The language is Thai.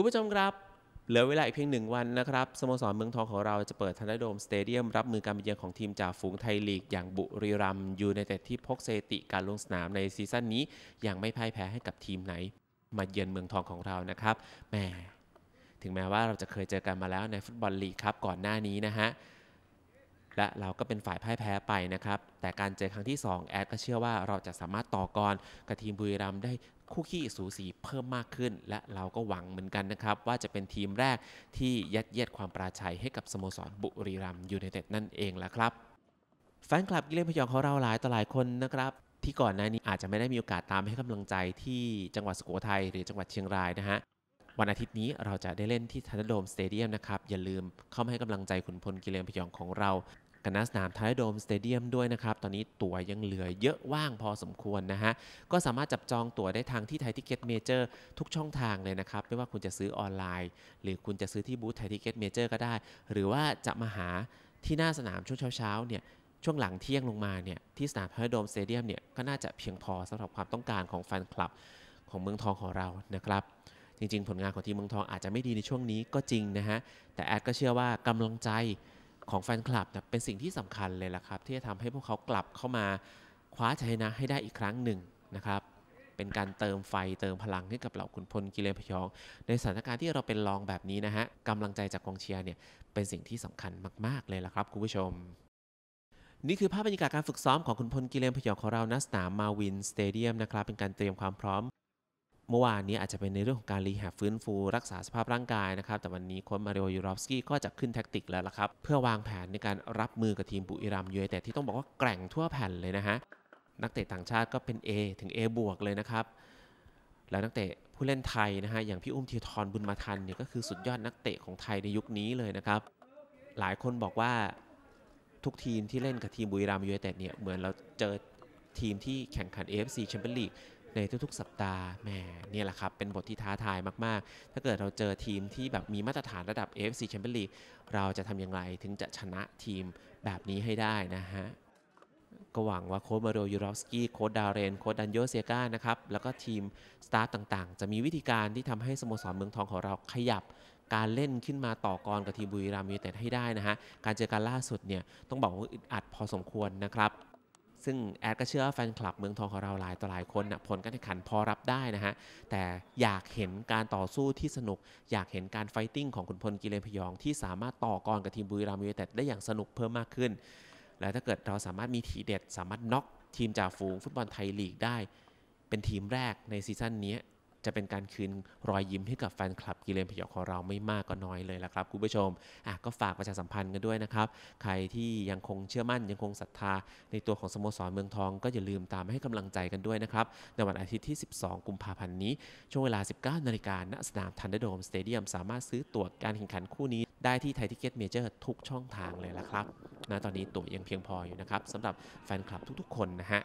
คุณผู้ชมครับเหลือเวลาอีกเพียงหนึ่งวันนะครับสโมสรเมืองทองของเราจะเปิดทันดโดมสเตเดียมรับมือการเยือนของทีมจากฝูงไทยลีก อย่างบุรีรัมยูในแต่ที่พกเซติการลงสนามในซีซั่นนี้อย่างไม่พ่ายแพ้ให้กับทีมไหน มาเยือนเมืองทองของเรานะครับแหมถึงแม้ว่าเราจะเคยเจอกันมาแล้วในฟุตบอลลีกครับก่อนหน้านี้นะฮะและเราก็เป็นฝ่ายพ่ายแพ้ไปนะครับ แต่การเจอครั้งที่ 2แอดก็เชื่อว่าเราจะสามารถต่อกรกับทีมบุรีรัมย์ได้คู่ขี้สูสีเพิ่มมากขึ้น และเราก็หวังเหมือนกันนะครับว่าจะเป็นทีมแรกที่ยัดเยียดความปราชัยให้กับสโมสรบุรีรัมย์ยูไนเต็ดนั่นเองแหละครับแฟนคลับกิเลนพยองของเราหลายต่อหลายคนนะครับ ที่ก่อนหน้านี้อาจจะไม่ได้มีโอกาสตามให้กำลังใจที่จังหวัดสุโขทัยหรือจังหวัดเชียงรายนะฮะวันอาทิตย์นี้เราจะได้เล่นที่ทันโดมสเตเดียมนะครับอย่าลืมเข้ามาให้กำลังใจขุนพลกิเลนพยองของเราคณะสนามไท้ยโดมสเตเดียมด้วยนะครับ ตอนนี้ตั๋วยังเหลือ เยอะว่างพอสมควรนะฮะ ก็สามารถจับจองตั๋วได้ทางที่ไทยทิเก็ตเมเจอร์ทุกช่องทางเลยนะครับ ไม่ว่าคุณจะซื้อออนไลน์ หรือคุณจะซื้อที่บูธไทยทิเก็ตเมเจอร์ก็ได้ หรือว่าจะมาหาที่หน้าสนามช่วงเช้าๆเนี่ย ช่วงหลังเที่ยงลงมาเนี่ย ที่สนามไทรโดมสเตเดียมเนี่ย ก็น่าจะเพียงพอสำหรับความต้องการของแฟนคลับของเมืองทองของเรานะครับ จริง ๆ ผลงานของทีมเมืองทองอาจจะไม่ดีในช่วงนี้ก็จริงนะฮะ แต่แอดก็เชื่อว่ากำลังใจของแฟนคลับนะเป็นสิ่งที่สำคัญเลยละครับที่จะทำให้พวกเขากลับเข้ามา คว้าชัยนะให้ได้อีกครั้งหนึ่งนะครับเป็นการเติมไฟเติมพลังให้กับเหล่าขุนพลกิเลนพยอง ในสถานการณ์ที่เราเป็นรองแบบนี้นะฮะกำลังใจจากกองเชียร์เนี่ย เป็นสิ่งที่สำคัญมาก ๆ เลยละครับคุณผู้ชม นี่คือภาพบรรยากาศการฝึกซ้อมของคุณพลกิเลนพยองของเราณสนามมาวินสเตเดียมนะครับเป็นการเตรียมความพร้อมเมื่อวานนี้อาจจะเป็นในเรื่องของการรีแฮบฟื้นฟู รักษาสภาพร่างกายนะครับ แต่วันนี้โค้ชมาริโอยูรอฟสกี้ก็จะขึ้นแท็กติกแล้วล่ะครับ เพื่อวางแผนในการรับมือกับทีม บุรีรัมย์ยูไนเต็ดที่ต้องบอกว่าแกร่งทั่วแผ่นเลยนะฮะ นักเตะต่างชาติก็เป็น A ถึง A บวกเลยนะครับ แล้วนักเตะผู้เล่นไทยนะฮะอย่างพี่อุ้มเทียทรบุญมาทันเนี่ยก็คือสุดยอดนักเตะของไทยในยุคนี้เลยนะครับหลายคนบอกว่าทุกทีมที่เล่นกับทีมบุรีรัมย์ยูไนเต็ดเนี่ยเหมือนเราเจอทีมที่แข่งขัน AFC แชมเปี้ยนลีกในทุกๆ สัปดาห์ แหมเนี่ยแหละครับ เป็นบทที่ท้าทายมาก ๆ ถ้าเกิดเราเจอทีมที่แบบมีมาตรฐานระดับ AFC Champions League เราจะทำอย่างไรถึงจะชนะทีมแบบนี้ให้ได้นะฮะ ก็หวังว่าโค้ชมาโดยูรอฟสกี้ โค้ชดาเรน โค้ชดันโยเซียกานะครับ แล้วก็ทีมสตาร์ต่างๆ จะมีวิธีการที่ทำให้สโมสรเมืองทองของเราขยับการเล่นขึ้นมาต่อกรกับทีมบุรีรัมย์ยูไนเต็ดให้ได้นะฮะ การเจอกันล่าสุดเนี่ย ต้องบอกว่าอึดอัดพอสมควรนะครับซึ่งแอดก็เชื่อแฟนคลับเมืองทองของเราหลายต่อหลายคนนะผลการแข่งขันพอรับได้นะฮะ แต่อยากเห็นการต่อสู้ที่สนุก อยากเห็นการไฟติ้งของขุนพล กิเลนพยอง ที่สามารถต่อกรกับทีมบุรีรัมย์ยูไนเต็ดได้อย่างสนุกเพิ่มมากขึ้น และถ้าเกิดเราสามารถมีทีเด็ดสามารถน็อกทีมจ่าฝูงฟุตบอลไทยลีกได้ เป็นทีมแรกในซีซั่นนี้จะเป็นการคืนรอยยิ้มให้กับแฟนคลับกีเลนพยองของเราไม่มากก็น้อยเลยละครับ คุณผู้ชมอ่ะก็ฝากประชาสัมพันธ์กันด้วยนะครับ ใครที่ยังคงเชื่อมั่นยังคงศรัทธาในตัวของสโมสรเมืองทอง ก็อย่าลืมตามให้กำลังใจกันด้วยนะครับ ในวันอาทิตย์ที่ 12 กุมภาพันธ์นี้ช่วงเวลา 19 นาฬิกาณสนามทันเดอร์โดมสเตเดียมสามารถซื้อตั๋วการแข่งขันคู่นี้ได้ที่ไทยทิเก็ตเมเจอร์ทุกช่องทางเลยละครับนะตอนนี้ตั๋วยังเพียงพออยู่นะครับสำหรับแฟนคลับทุก ๆ คนนะฮะ